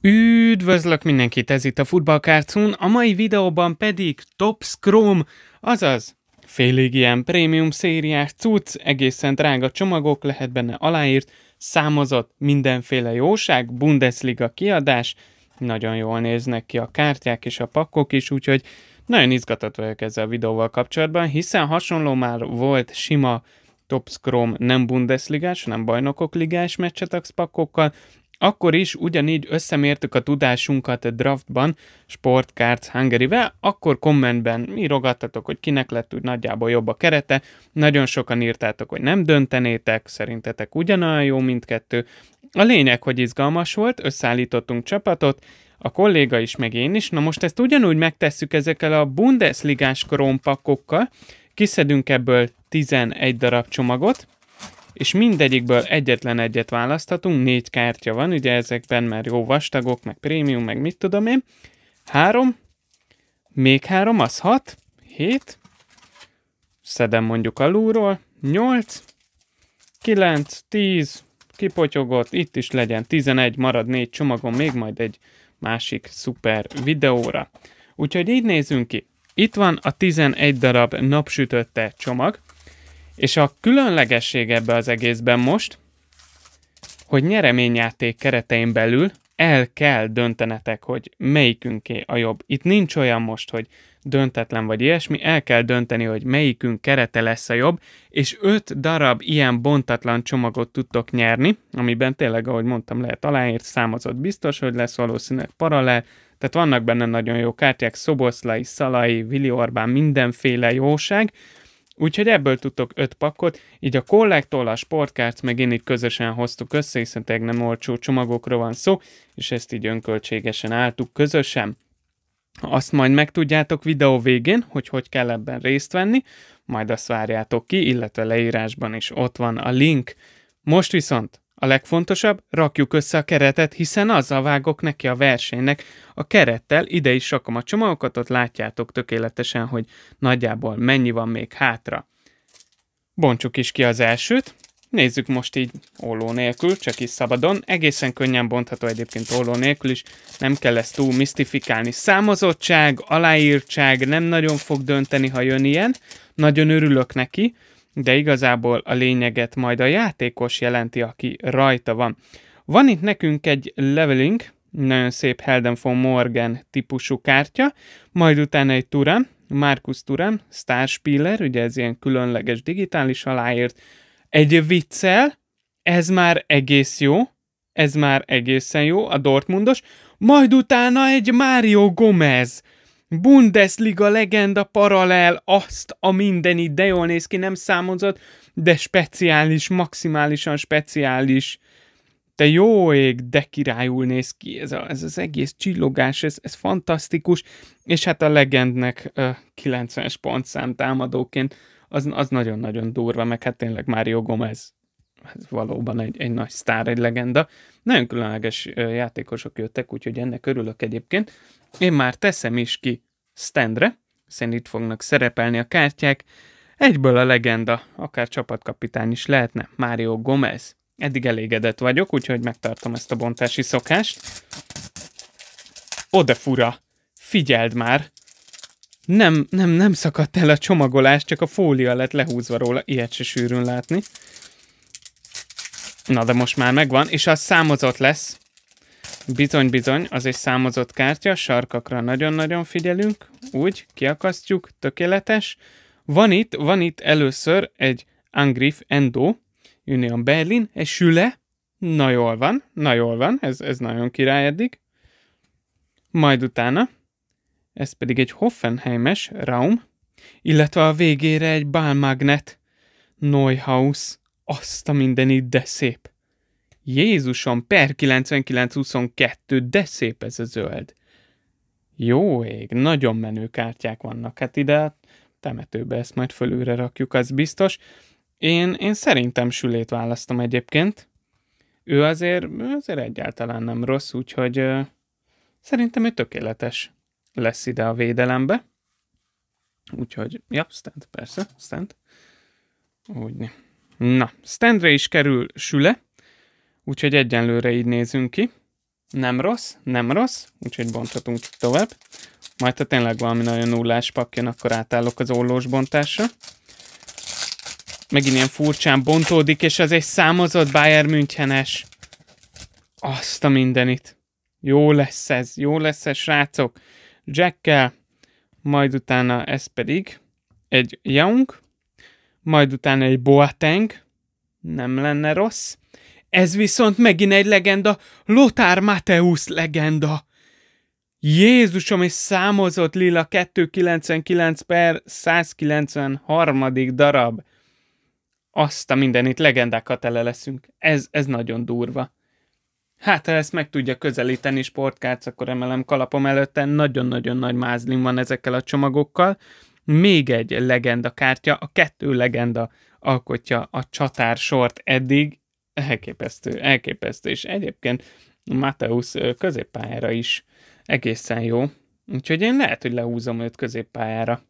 Üdvözlök mindenkit, ez itt a Futballkárcún, a mai videóban pedig Top Scrum, azaz félig ilyen prémium szériás cucc, egészen drága csomagok, lehet benne aláírt, számozott mindenféle jóság, Bundesliga kiadás, nagyon jól néznek ki a kártyák és a pakkok is, úgyhogy nagyon izgatott vagyok ezzel a videóval kapcsolatban, hiszen hasonló már volt sima Top Scrum nem Bundesligás, nem bajnokok ligás meccsetax pakkokkal, akkor is ugyanígy összemértük a tudásunkat a draftban, Sportcards hungary akkor kommentben mi rogattatok, hogy kinek lett úgy nagyjából jobb a kerete, nagyon sokan írtátok, hogy nem döntenétek, szerintetek ugyanolyan jó mindkettő. A lényeg, hogy izgalmas volt, összeállítottunk csapatot, a kolléga is, meg én is. Na most ezt ugyanúgy megtesszük ezekkel a Bundesligás krompakokkal, kiszedünk ebből 11 darab csomagot, és mindegyikből egyetlen egyet választhatunk, négy kártya van, ugye ezekben már jó vastagok, meg prémium, meg mit tudom én. Három, még három, az hat, hét, szedem mondjuk alulról, nyolc, kilenc, tíz, kipotyogott, itt is legyen Tizenegy marad négy csomagon, még majd egy másik szuper videóra. Úgyhogy így nézünk ki. Itt van a 11 darab napsütötte csomag, és a különlegesség ebbe az egészben most, hogy nyereményjáték keretein belül el kell döntenetek, hogy melyikünké a jobb. Itt nincs olyan most, hogy döntetlen vagy ilyesmi, el kell dönteni, hogy melyikünk kerete lesz a jobb, és öt darab ilyen bontatlan csomagot tudtok nyerni, amiben tényleg, ahogy mondtam, lehet aláírt, számozott biztos, hogy lesz valószínűleg paralel, tehát vannak benne nagyon jó kártyák, Szoboszlai, Szalai, Vili Orbán, mindenféle jóság, Úgyhogy ebből tudtok öt pakkot, így a kollektól a sportkárt meg én itt közösen hoztuk össze, hiszen nem olcsó csomagokról van szó, és ezt így önköltségesen álltuk közösen. Azt majd megtudjátok videó végén, hogy hogy kell ebben részt venni, majd azt várjátok ki, illetve leírásban is ott van a link. Most viszont a legfontosabb, rakjuk össze a keretet, hiszen azzal vágok neki a versenynek. A kerettel ide is rakom a csomagokat, ott látjátok tökéletesen, hogy nagyjából mennyi van még hátra. Bontsuk is ki az elsőt. Nézzük most így olló nélkül, csak is szabadon. Egészen könnyen bontható egyébként olló nélkül is. Nem kell ezt túl misztifikálni. Számozottság, aláírtság nem nagyon fog dönteni, ha jön ilyen. Nagyon örülök neki de igazából a lényeget majd a játékos jelenti, aki rajta van. Van itt nekünk egy leveling, nagyon szép Helden von Morgan típusú kártya, majd utána egy Turam, Markus Turam, Starspiller, ugye ez ilyen különleges digitális aláírt, egy viccel, ez már egész jó, ez már egészen jó, a Dortmundos, majd utána egy Mario Gomez, Bundesliga legenda paralel, azt a mindenit, de jól néz ki, nem számozott, de speciális, maximálisan speciális. De jó ég, de királyul néz ki ez, a, ez az egész csillogás, ez, ez fantasztikus, és hát a legendnek ö, 90-es pontszám támadóként az, az nagyon-nagyon durva, meg hát tényleg Mario Gomez ez valóban egy, egy nagy sztár, egy legenda. Nagyon különleges játékosok jöttek, úgyhogy ennek örülök egyébként. Én már teszem is ki standre, hiszen itt fognak szerepelni a kártyák. Egyből a legenda, akár csapatkapitány is lehetne, Mario Gomez. Eddig elégedett vagyok, úgyhogy megtartom ezt a bontási szokást. Oda fura! Figyeld már! Nem, nem, nem szakadt el a csomagolás, csak a fólia lett lehúzva róla, ilyet se sűrűn látni. Na, de most már megvan, és az számozott lesz. Bizony-bizony, az egy számozott kártya, sarkakra nagyon-nagyon figyelünk. Úgy, kiakasztjuk, tökéletes. Van itt, van itt először egy Angriff Endo, Union Berlin, egy süle. Na jól van, na jól van, ez, ez nagyon király eddig. Majd utána, ez pedig egy Hoffenheimes Raum, illetve a végére egy Balmagnet Neuhaus azt a mindenit, de szép. Jézusom, per 9922, de szép ez a zöld. Jó ég, nagyon menő kártyák vannak. Hát ide a temetőbe ezt majd fölőre rakjuk, az biztos. Én, én szerintem sülét választom egyébként. Ő azért, ő azért egyáltalán nem rossz, úgyhogy szerintem ő tökéletes lesz ide a védelembe. Úgyhogy, ja, stand, persze, stand. Úgy. Na, standre is kerül süle, úgyhogy egyenlőre így nézünk ki. Nem rossz, nem rossz, úgyhogy bonthatunk tovább. Majd ha tényleg valami nagyon nullás pakjon, akkor átállok az ollós bontásra. Megint ilyen furcsán bontódik, és az egy számozott Bayern Münchenes. Azt a mindenit. Jó lesz ez, jó lesz ez, srácok. Jackkel, majd utána ez pedig egy Young, majd utána egy Boateng, nem lenne rossz. Ez viszont megint egy legenda, Lothar Mateusz legenda. Jézusom, és számozott lila 299 per 193. darab. Azt a mindenit legendákat tele leszünk. Ez, ez nagyon durva. Hát, ha ezt meg tudja közelíteni sportkárc, akkor emelem kalapom előtte. Nagyon-nagyon nagy mázlim van ezekkel a csomagokkal még egy legenda kártya, a kettő legenda alkotja a csatár sort eddig, elképesztő, elképesztő, és egyébként Mateusz középpályára is egészen jó, úgyhogy én lehet, hogy lehúzom őt középpályára.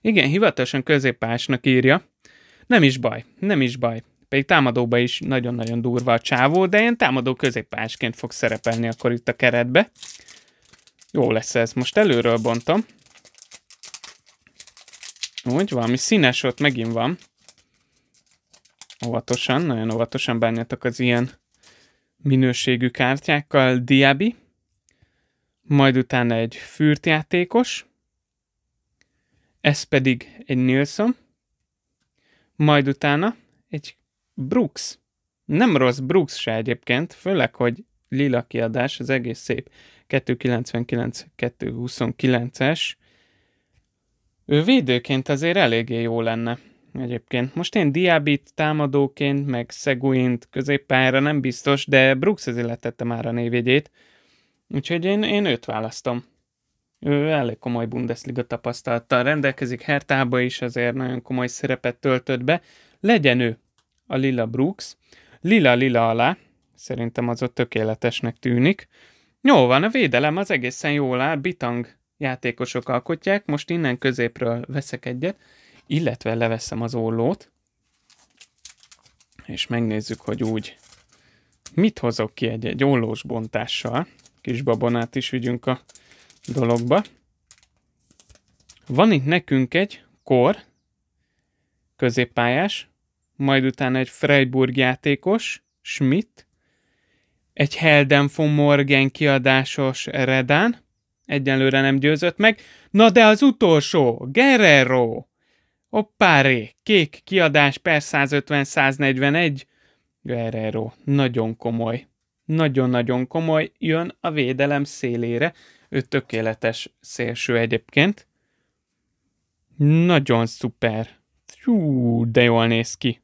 Igen, hivatalosan középpásnak írja, nem is baj, nem is baj, pedig támadóba is nagyon-nagyon durva a csávó, de ilyen támadó középpásként fog szerepelni akkor itt a keretbe. Jó lesz ez, most előről bontom, úgy, valami színes ott megint van. Óvatosan, nagyon óvatosan bánjatok az ilyen minőségű kártyákkal. Diaby, majd utána egy fűrtjátékos, ez pedig egy Nilsson, majd utána egy Brooks. Nem rossz Brooks se egyébként, főleg, hogy lila kiadás, az egész szép. 299-229-es ő védőként azért eléggé jó lenne egyébként. Most én Diabit támadóként, meg Seguint középpályára nem biztos, de Brooks az illetette már a névjegyét. Úgyhogy én, én őt választom. Ő elég komoly Bundesliga tapasztalattal rendelkezik, Hertába is azért nagyon komoly szerepet töltött be. Legyen ő a Lila Brooks, Lila-Lila alá, szerintem az ott tökéletesnek tűnik. Jó van, a védelem az egészen jól áll, Bitang játékosok alkotják. Most innen középről veszek egyet, illetve leveszem az ollót, és megnézzük, hogy úgy mit hozok ki egy, egy ollós bontással. Kis babonát is vigyünk a dologba. Van itt nekünk egy kor, középpályás, majd utána egy Freiburg játékos, Schmidt, egy Helden von Morgen kiadásos Redán, Egyenlőre nem győzött meg. Na de az utolsó, Guerrero! Oppáré, kék kiadás per 150-141. Guerrero, nagyon komoly. Nagyon-nagyon komoly, jön a védelem szélére. Ő tökéletes szélső egyébként. Nagyon szuper. Hú, de jól néz ki.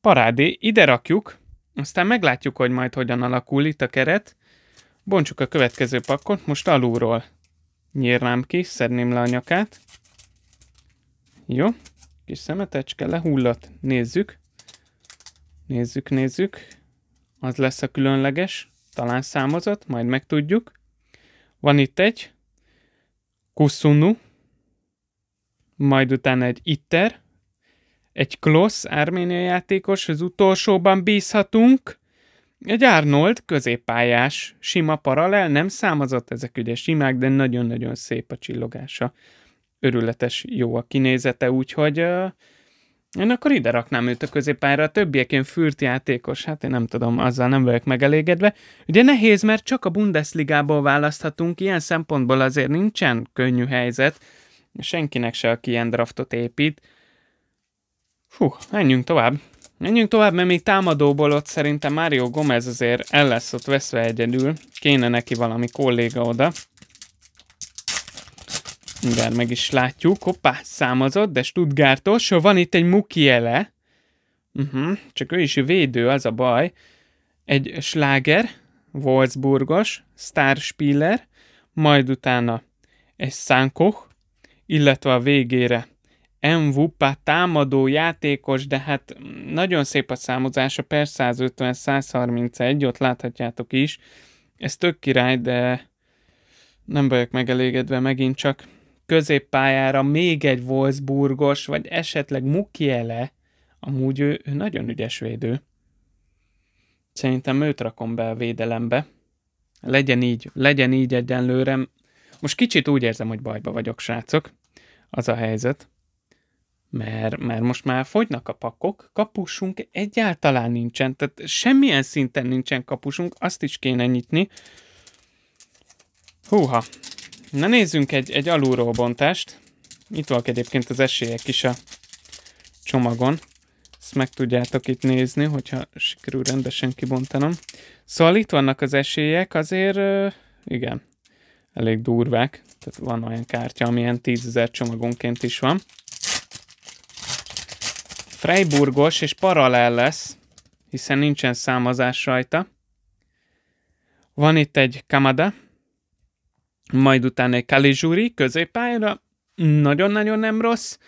Parádé, ide rakjuk, aztán meglátjuk, hogy majd hogyan alakul itt a keret. Bontsuk a következő pakkot, most alulról. Nyírnám ki, szedném le a nyakát. Jó, kis szemetecske lehullat, nézzük. Nézzük, nézzük. Az lesz a különleges, talán számozat, majd megtudjuk. Van itt egy kuszunu, majd utána egy itter, egy klossz, arménia játékos, az utolsóban bízhatunk. Egy Arnold középpályás, sima paralel, nem számazott ezek ugye simák, de nagyon-nagyon szép a csillogása. Örületes jó a kinézete, úgyhogy uh, én akkor ide raknám őt a középpályára, a többiek ilyen fürt játékos, hát én nem tudom, azzal nem vagyok megelégedve. Ugye nehéz, mert csak a Bundesligából választhatunk, ilyen szempontból azért nincsen könnyű helyzet, senkinek se, aki ilyen draftot épít. Hú, menjünk tovább. Menjünk tovább, mert még támadóból ott szerintem Mario Gomez azért el lesz ott veszve egyedül. Kéne neki valami kolléga oda. Mindjárt meg is látjuk. Hoppá, számozott, de Stuttgartos. Van itt egy mukiele. Uh mhm, -huh. Csak ő is védő, az a baj. Egy sláger, Wolfsburgos, Starspieler, majd utána egy Sankoch, illetve a végére Envupa támadó játékos, de hát nagyon szép a számozása, per 150, 131, ott láthatjátok is. Ez tök király, de nem vagyok megelégedve megint csak. Középpályára még egy Wolfsburgos, vagy esetleg Mukiele, amúgy ő, ő nagyon ügyes védő. Szerintem őt rakom be a védelembe. Legyen így, legyen így egyenlőre. Most kicsit úgy érzem, hogy bajba vagyok, srácok. Az a helyzet mert, mert most már fogynak a pakok, kapusunk egyáltalán nincsen, tehát semmilyen szinten nincsen kapusunk, azt is kéne nyitni. Húha, na nézzünk egy, egy alulról bontást. Itt van egyébként az esélyek is a csomagon. Ezt meg tudjátok itt nézni, hogyha sikerül rendesen kibontanom. Szóval itt vannak az esélyek, azért igen, elég durvák. Tehát van olyan kártya, amilyen 10.000 csomagonként is van. Freiburgos és paralel lesz, hiszen nincsen számozás rajta. Van itt egy Kamada, majd utána egy Kalizsúri középpályára, nagyon-nagyon nem rossz.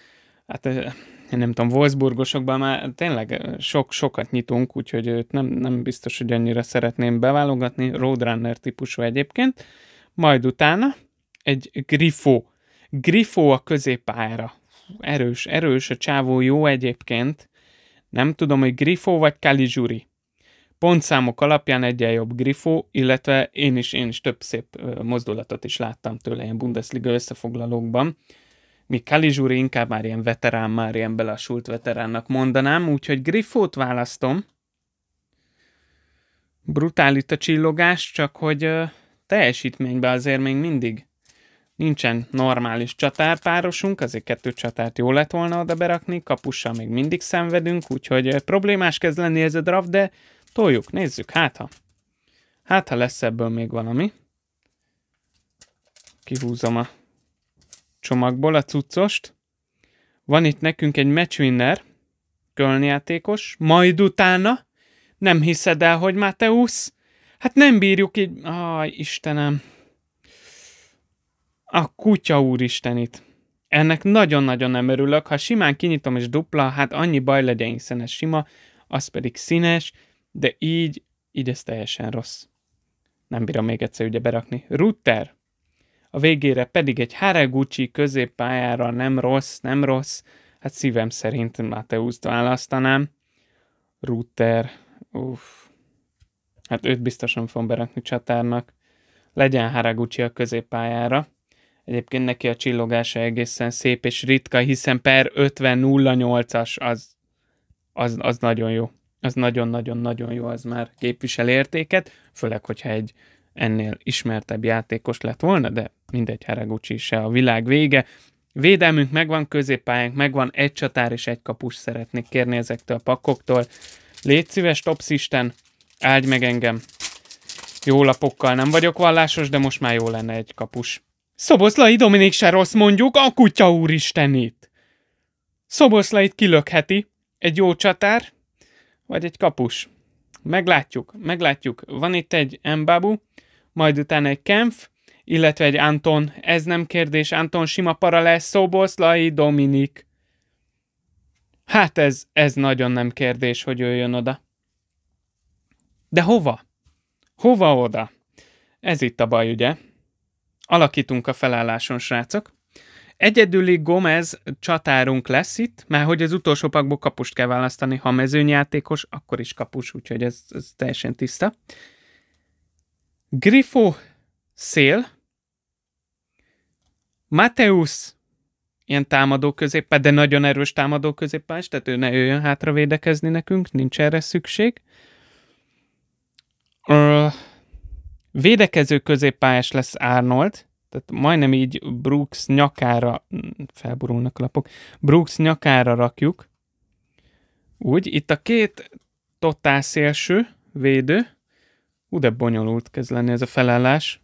Hát én nem tudom, Wolfsburgosokban már tényleg sok, sokat nyitunk, úgyhogy őt nem, nem biztos, hogy annyira szeretném beválogatni, roadrunner típusú egyébként. Majd utána egy Griffo. Griffo a középpályára erős, erős, a csávó jó egyébként. Nem tudom, hogy Grifo vagy Caligiuri. Pontszámok alapján egyen jobb Grifo, illetve én is, én is több szép mozdulatot is láttam tőle ilyen Bundesliga összefoglalókban. Mi Caligiuri inkább már ilyen veterán, már ilyen belasult veteránnak mondanám, úgyhogy grifót választom. Brutál itt a csillogás, csak hogy teljesítményben azért még mindig Nincsen normális csatárpárosunk, azért kettő csatárt jó lett volna oda berakni, kapussal még mindig szenvedünk, úgyhogy problémás kezd lenni ez a draft, de toljuk, nézzük, hát ha. Hát ha lesz ebből még valami. Kihúzom a csomagból a cuccost. Van itt nekünk egy matchwinner, kölnjátékos, majd utána, nem hiszed el, hogy Mateusz? Hát nem bírjuk így, aj Istenem. A kutya úristenit. Ennek nagyon-nagyon nem örülök, ha simán kinyitom és dupla, hát annyi baj legyen, hiszen ez sima, az pedig színes, de így, így ez teljesen rossz. Nem bírom még egyszer ugye berakni. Router. A végére pedig egy Haraguchi középpályára nem rossz, nem rossz. Hát szívem szerint Mateuszt választanám. Router. Uff. Hát őt biztosan fogom berakni csatárnak. Legyen Haraguchi a középpályára. Egyébként neki a csillogása egészen szép és ritka, hiszen per 50-08-as az, az, az nagyon jó. Az nagyon-nagyon-nagyon jó, az már képvisel értéket, főleg, hogyha egy ennél ismertebb játékos lett volna, de mindegy, Haraguchi se a világ vége. Védelmünk megvan, középpályánk megvan, egy csatár és egy kapus szeretnék kérni ezektől a pakoktól. Légy szíves, topszisten, áldj meg engem. Jó lapokkal nem vagyok vallásos, de most már jó lenne egy kapus. Szoboszlai Dominik se rossz mondjuk, a kutya úristenét. Szoboszlait kilökheti, egy jó csatár, vagy egy kapus. Meglátjuk, meglátjuk. Van itt egy Mbabu, majd utána egy Kempf, illetve egy Anton. Ez nem kérdés, Anton sima para lesz, Szoboszlai Dominik. Hát ez, ez nagyon nem kérdés, hogy ő jön oda. De hova? Hova oda? Ez itt a baj, ugye? Alakítunk a felálláson, srácok. Egyedüli Gomez csatárunk lesz itt, mert hogy az utolsó pakból kapust kell választani, ha mezőnyjátékos, akkor is kapus, úgyhogy ez, ez teljesen tiszta. Griffo szél, Mateusz ilyen támadó középpel, de nagyon erős támadó középpel, tehát ő ne jöjjön hátra védekezni nekünk, nincs erre szükség. Uh, Védekező középpályás lesz Arnold, tehát majdnem így Brooks nyakára, mm, felborulnak a lapok, Brooks nyakára rakjuk. Úgy, itt a két totál szélső védő, ú, de bonyolult kezd lenni ez a felállás,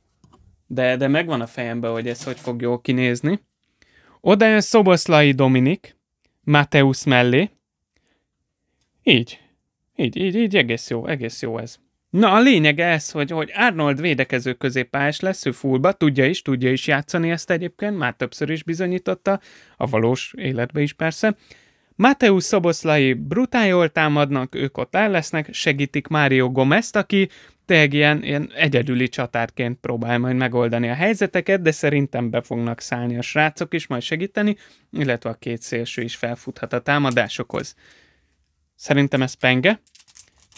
de, de megvan a fejembe, hogy ez hogy fog jól kinézni. Oda jön Szoboszlai Dominik, Mateusz mellé. Így, így, így, így, egész jó, egész jó ez. Na a lényeg ez, hogy, hogy Arnold védekező középpályás lesz, ő fullba, tudja is, tudja is játszani ezt egyébként, már többször is bizonyította, a valós életbe is persze. Mateusz Szoboszlai brutál jól támadnak, ők ott el lesznek, segítik Mário Gomezt, aki tényleg ilyen, ilyen egyedüli csatárként próbál majd megoldani a helyzeteket, de szerintem be fognak szállni a srácok is majd segíteni, illetve a két szélső is felfuthat a támadásokhoz. Szerintem ez penge.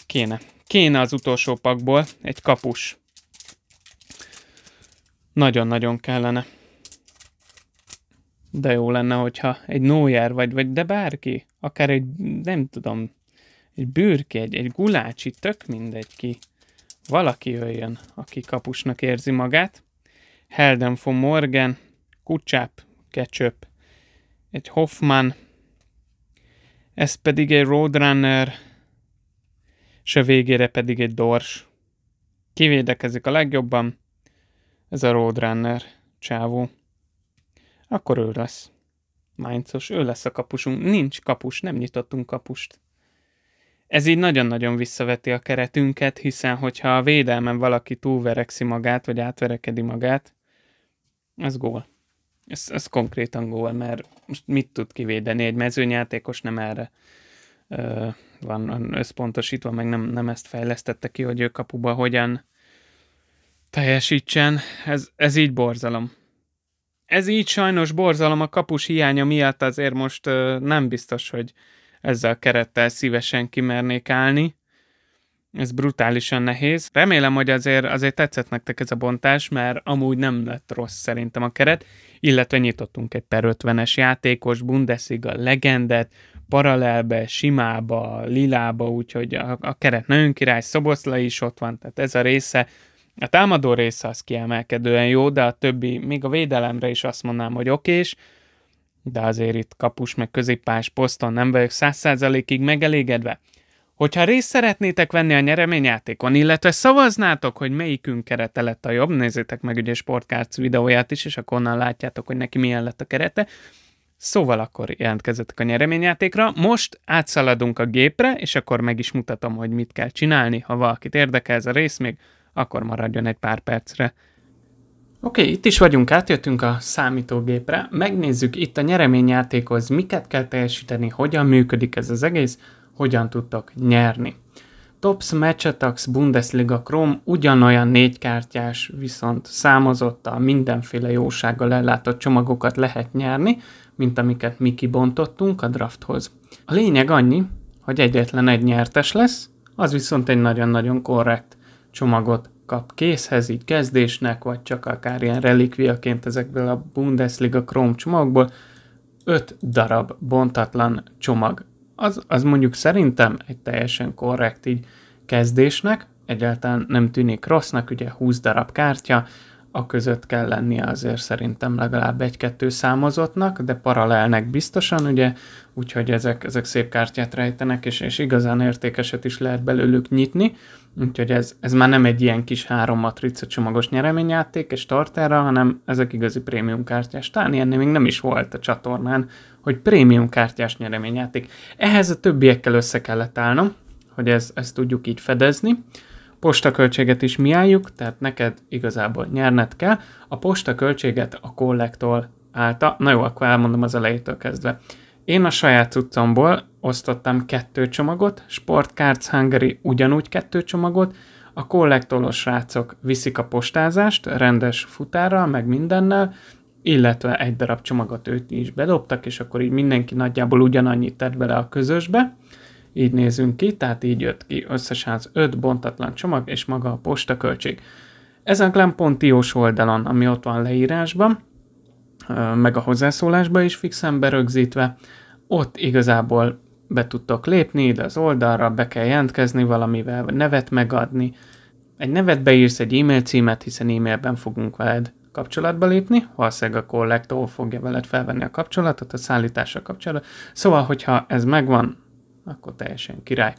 Kéne. Kéne az utolsó pakból egy kapus. Nagyon-nagyon kellene. De jó lenne, hogyha egy nójár vagy, vagy de bárki, akár egy, nem tudom, egy bürki, egy, egy gulácsi, tök mindegy ki. Valaki jöjjön, aki kapusnak érzi magát. Helden von Morgan, Kucsáp, Ketchup, egy Hoffman, ez pedig egy Roadrunner, és a végére pedig egy dors. Kivédekezik a legjobban, ez a Roadrunner csávó. Akkor ő lesz. Mainzos, ő lesz a kapusunk. Nincs kapus, nem nyitottunk kapust. Ez így nagyon-nagyon visszaveti a keretünket, hiszen hogyha a védelmen valaki túlverekszi magát, vagy átverekedi magát, ez gól. Ez, ez konkrétan gól, mert most mit tud kivédeni? Egy mezőnyátékos, nem erre van összpontosítva, meg nem, nem ezt fejlesztette ki, hogy ő kapuba hogyan teljesítsen. Ez, ez így borzalom. Ez így sajnos borzalom a kapus hiánya miatt, azért most ö, nem biztos, hogy ezzel a kerettel szívesen kimernék állni. Ez brutálisan nehéz. Remélem, hogy azért, azért tetszett nektek ez a bontás, mert amúgy nem lett rossz szerintem a keret illetve nyitottunk egy per 50-es játékos, Bundesliga legendet, paralelbe, simába, lilába, úgyhogy a, a keret nagyon király, Szoboszla is ott van, tehát ez a része. A támadó része az kiemelkedően jó, de a többi, még a védelemre is azt mondanám, hogy okés, de azért itt kapus meg középpás poszton nem vagyok százszázalékig megelégedve. Hogyha részt szeretnétek venni a nyereményjátékon, illetve szavaznátok, hogy melyikünk kerete lett a jobb, nézzétek meg ugye Sportkárc videóját is, és akkor onnan látjátok, hogy neki milyen lett a kerete. Szóval akkor jelentkezzetek a nyereményjátékra. Most átszaladunk a gépre, és akkor meg is mutatom, hogy mit kell csinálni. Ha valakit érdekel ez a rész még, akkor maradjon egy pár percre. Oké, okay, itt is vagyunk, átjöttünk a számítógépre. Megnézzük itt a nyereményjátékhoz, miket kell teljesíteni, hogyan működik ez az egész hogyan tudtok nyerni. Tops Matchetax Bundesliga Chrome ugyanolyan négykártyás, viszont számozottal, mindenféle jósággal ellátott csomagokat lehet nyerni, mint amiket mi kibontottunk a drafthoz. A lényeg annyi, hogy egyetlen egy nyertes lesz, az viszont egy nagyon-nagyon korrekt csomagot kap készhez, így kezdésnek, vagy csak akár ilyen relikviaként ezekből a Bundesliga Chrome csomagból, 5 darab bontatlan csomag az, az mondjuk szerintem egy teljesen korrekt így kezdésnek, egyáltalán nem tűnik rossznak, ugye 20 darab kártya, a között kell lennie azért szerintem legalább egy-kettő számozottnak, de paralelnek biztosan, ugye, úgyhogy ezek, ezek szép kártyát rejtenek, és, és igazán értékeset is lehet belőlük nyitni, úgyhogy ez, ez már nem egy ilyen kis három matrica csomagos nyereményjáték és tartára, hanem ezek igazi prémium kártyás. Talán ilyen még nem is volt a csatornán, hogy prémium kártyás nyereményjáték. Ehhez a többiekkel össze kellett állnom, hogy ez, ezt tudjuk így fedezni. Postaköltséget is mi álljuk, tehát neked igazából nyerned kell. A postaköltséget a kollektól állta. Na jó, akkor elmondom az elejétől kezdve. Én a saját cuccomból osztottam kettő csomagot, Sportcards Hungary ugyanúgy kettő csomagot, a kollektolos rácok viszik a postázást, rendes futárral, meg mindennel, illetve egy darab csomagot őt is bedobtak, és akkor így mindenki nagyjából ugyanannyit tett bele a közösbe. Így nézünk ki, tehát így jött ki összesen az öt bontatlan csomag és maga a postaköltség. a glam.io-s oldalon, ami ott van leírásban, meg a hozzászólásban is fixen berögzítve, ott igazából be tudtok lépni ide az oldalra, be kell jelentkezni valamivel, nevet megadni. Egy nevet beírsz, egy e-mail címet, hiszen e-mailben fogunk veled kapcsolatba lépni, valószínűleg a kollektó fogja veled felvenni a kapcsolatot a szállítása kapcsolat, Szóval, hogyha ez megvan, akkor teljesen király.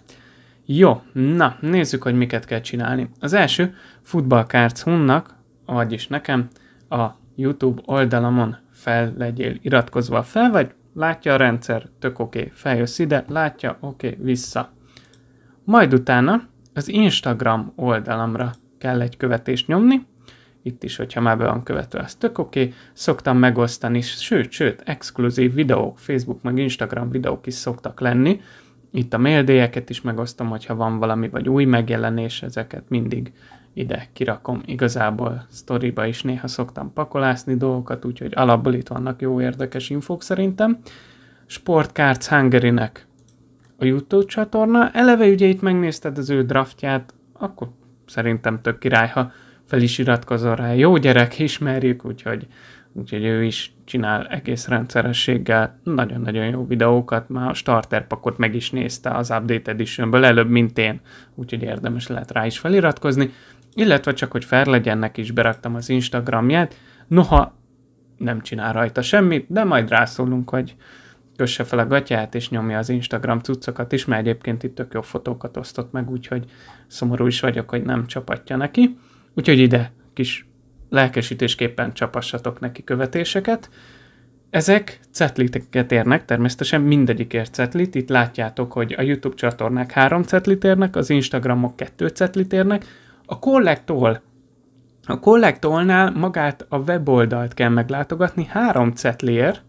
Jó, na, nézzük, hogy miket kell csinálni. Az első, futballkárc hunnak, vagyis nekem, a YouTube oldalamon fel legyél iratkozva fel, vagy látja a rendszer, tök oké, okay, feljössz ide, látja, oké, okay, vissza. Majd utána az Instagram oldalamra kell egy követést nyomni, itt is, hogyha már be van követve, az tök oké, okay. szoktam megosztani, sőt, sőt, exkluzív videók, Facebook meg Instagram videók is szoktak lenni, itt a maildélyeket is megosztom, hogyha van valami, vagy új megjelenés, ezeket mindig ide kirakom. Igazából sztoriba is néha szoktam pakolászni dolgokat, úgyhogy alapból itt vannak jó érdekes infók szerintem. Sportkárc hungary a YouTube csatorna. Eleve ugye itt megnézted az ő draftját, akkor szerintem tök király, ha fel is iratkozol rá. Jó gyerek, ismerjük, úgyhogy, úgyhogy ő is csinál egész rendszerességgel nagyon-nagyon jó videókat, már a starter pakot meg is nézte az Update Editionből előbb, mint én, úgyhogy érdemes lehet rá is feliratkozni, illetve csak, hogy fel legyennek is beraktam az Instagramját, noha nem csinál rajta semmit, de majd rászólunk, hogy kösse fel a gatyát, és nyomja az Instagram cuccokat is, mert egyébként itt tök jó fotókat osztott meg, úgyhogy szomorú is vagyok, hogy nem csapatja neki. Úgyhogy ide kis lelkesítésképpen csapassatok neki követéseket. Ezek cetliteket érnek, természetesen mindegyikért cetlit. Itt látjátok, hogy a YouTube csatornák három cetlit érnek, az Instagramok kettő cetlit érnek. A kollektól a kollektolnál magát a weboldalt kell meglátogatni, három cetlér.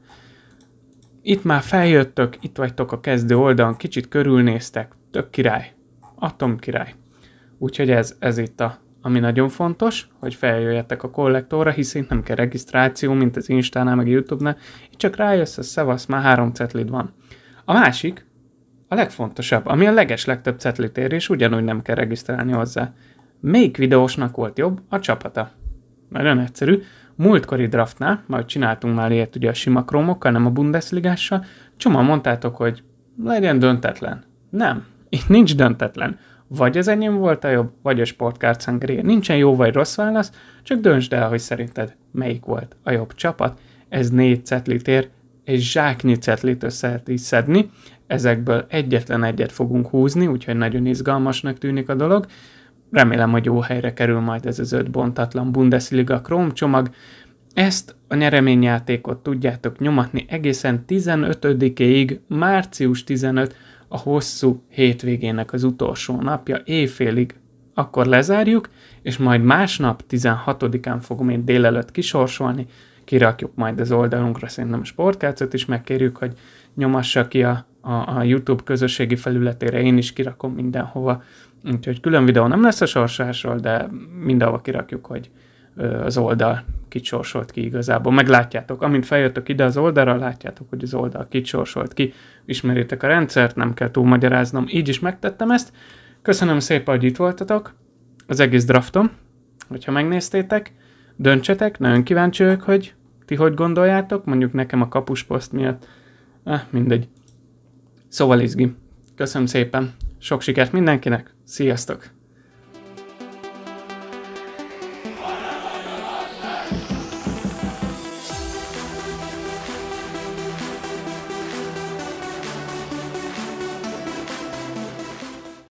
Itt már feljöttök, itt vagytok a kezdő oldalon, kicsit körülnéztek, tök király, atom király. Úgyhogy ez, ez itt a ami nagyon fontos, hogy feljöjjetek a kollektorra, hiszen nem kell regisztráció, mint az Instánál, meg Youtube-nál, itt csak rájössz, a szevasz, már három cetlid van. A másik, a legfontosabb, ami a leges legtöbb cetlit ér, és ugyanúgy nem kell regisztrálni hozzá. Melyik videósnak volt jobb a csapata? Nagyon egyszerű. Múltkori draftnál, majd csináltunk már ilyet ugye a sima krómokkal, nem a Bundesligással, csomóan mondtátok, hogy legyen döntetlen. Nem, itt nincs döntetlen vagy az enyém volt a jobb, vagy a sportkárt gré. Nincsen jó vagy rossz válasz, csak döntsd el, hogy szerinted melyik volt a jobb csapat. Ez négy cetlit ér, és zsáknyi cetlit össze így szedni. Ezekből egyetlen egyet fogunk húzni, úgyhogy nagyon izgalmasnak tűnik a dolog. Remélem, hogy jó helyre kerül majd ez az öt bontatlan Bundesliga Chrome csomag. Ezt a nyereményjátékot tudjátok nyomatni egészen 15-ig, március 15 a hosszú hétvégének az utolsó napja, éjfélig akkor lezárjuk, és majd másnap 16-án fogom én délelőtt kisorsolni, kirakjuk majd az oldalunkra szerintem a sportkácot is, megkérjük, hogy nyomassa ki a, a, a YouTube közösségi felületére, én is kirakom mindenhova. Úgyhogy külön videó nem lesz a sorsásról, de mindenhova kirakjuk, hogy az oldal kicsorsolt ki igazából. Meglátjátok, amint feljöttök ide az oldalra, látjátok, hogy az oldal kicsorsolt ki. Ismeritek a rendszert, nem kell túlmagyaráznom, így is megtettem ezt. Köszönöm szépen, hogy itt voltatok, az egész draftom, hogyha megnéztétek, döntsetek, nagyon kíváncsi vagyok, hogy ti hogy gondoljátok, mondjuk nekem a kapusposzt miatt, eh, mindegy. Szóval izgi. Köszönöm szépen, sok sikert mindenkinek, sziasztok!